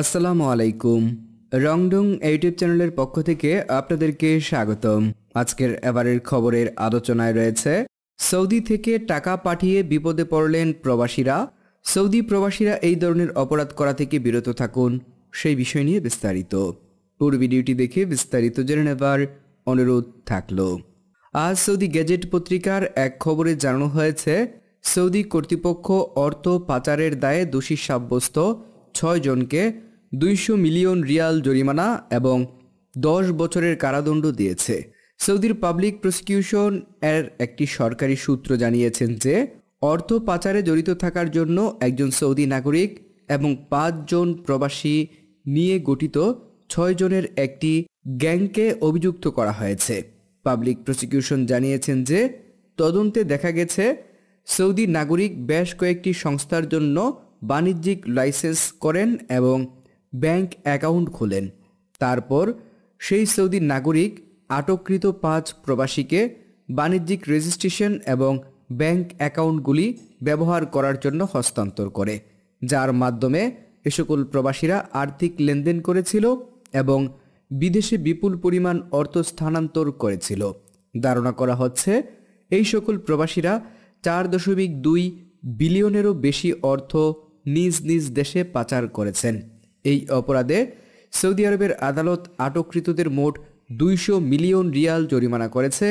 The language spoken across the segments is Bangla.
আসসালামু আলাইকুম রংডং ইউটিউব চ্যানেলের পক্ষ থেকে আপনাদেরকে স্বাগতম আজকের এবারের খবরের আলোচনায় রয়েছে সৌদি থেকে টাকা পাঠিয়ে বিপদে পড়লেন প্রবাসীরা সৌদি প্রবাসীরা এই ধরনের অপরাধ করা থেকে বিরত থাকুন সেই বিষয় নিয়ে বিস্তারিত পুরো ভিডিওটি দেখে বিস্তারিত জেনে নেবার অনুরোধ থাকল আজ সৌদি গেজেট পত্রিকার এক খবরে জানানো হয়েছে সৌদি কর্তৃপক্ষ অর্থ পাচারের দায়ে দোষী সাব্যস্ত ছয় জনকে দুইশো মিলিয়ন রিয়াল জরিমানা এবং দশ বছরের কারাদণ্ড দিয়েছে সৌদির পাবলিক প্রসিকিউশন এর একটি সরকারি সূত্র জানিয়েছেন যে অর্থ পাচারে জড়িত থাকার জন্য একজন সৌদি নাগরিক এবং পাঁচজন প্রবাসী নিয়ে গঠিত ছয় জনের একটি গ্যাংকে অভিযুক্ত করা হয়েছে পাবলিক প্রসিকিউশন জানিয়েছেন যে তদন্তে দেখা গেছে সৌদি নাগরিক বেশ কয়েকটি সংস্থার জন্য বাণিজ্যিক লাইসেন্স করেন এবং ব্যাংক অ্যাকাউন্ট খোলেন তারপর সেই সৌদি নাগরিক আটককৃত পাঁচ প্রবাসীকে বাণিজ্যিক রেজিস্ট্রেশন এবং ব্যাংক অ্যাকাউন্টগুলি ব্যবহার করার জন্য হস্তান্তর করে যার মাধ্যমে এ সকল প্রবাসীরা আর্থিক লেনদেন করেছিল এবং বিদেশে বিপুল পরিমাণ অর্থ স্থানান্তর করেছিল ধারণা করা হচ্ছে এই সকল প্রবাসীরা চার দশমিক দুই বিলিয়নেরও বেশি অর্থ নিজ নিজ দেশে পাচার করেছেন এই অপরাধে সৌদি আরবের আদালত আটককৃতদের মোট দুইশো মিলিয়ন রিয়াল জরিমানা করেছে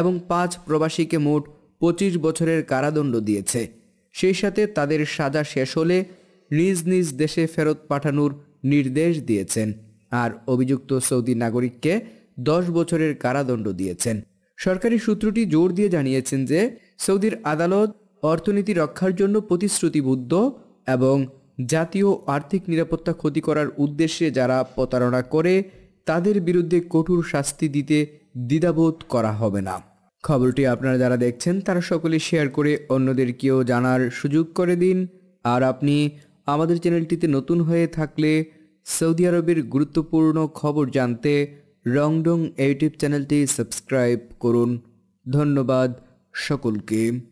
এবং পাঁচ প্রবাসীকে মোট পঁচিশ বছরের কারাদণ্ড দিয়েছে সেই সাথে তাদের সাজা শেষ হলে নিজ নিজ দেশে ফেরত পাঠানোর নির্দেশ দিয়েছেন আর অভিযুক্ত সৌদি নাগরিককে দশ বছরের কারাদণ্ড দিয়েছেন সরকারি সূত্রটি জোর দিয়ে জানিয়েছেন যে সৌদির আদালত অর্থনীতি রক্ষার জন্য প্রতিশ্রুতিবদ্ধ এবং জাতীয় আর্থিক নিরাপত্তা ক্ষতি করার উদ্দেশ্যে যারা প্রতারণা করে তাদের বিরুদ্ধে কঠোর শাস্তি দিতে দ্বিধাবোধ করা হবে না খবরটি আপনারা যারা দেখছেন তারা সকলে শেয়ার করে অন্যদেরকেও জানার সুযোগ করে দিন আর আপনি আমাদের চ্যানেলটিতে নতুন হয়ে থাকলে সৌদি আরবের গুরুত্বপূর্ণ খবর জানতে রংডং ইউটিউব চ্যানেলটি সাবস্ক্রাইব করুন ধন্যবাদ সকলকে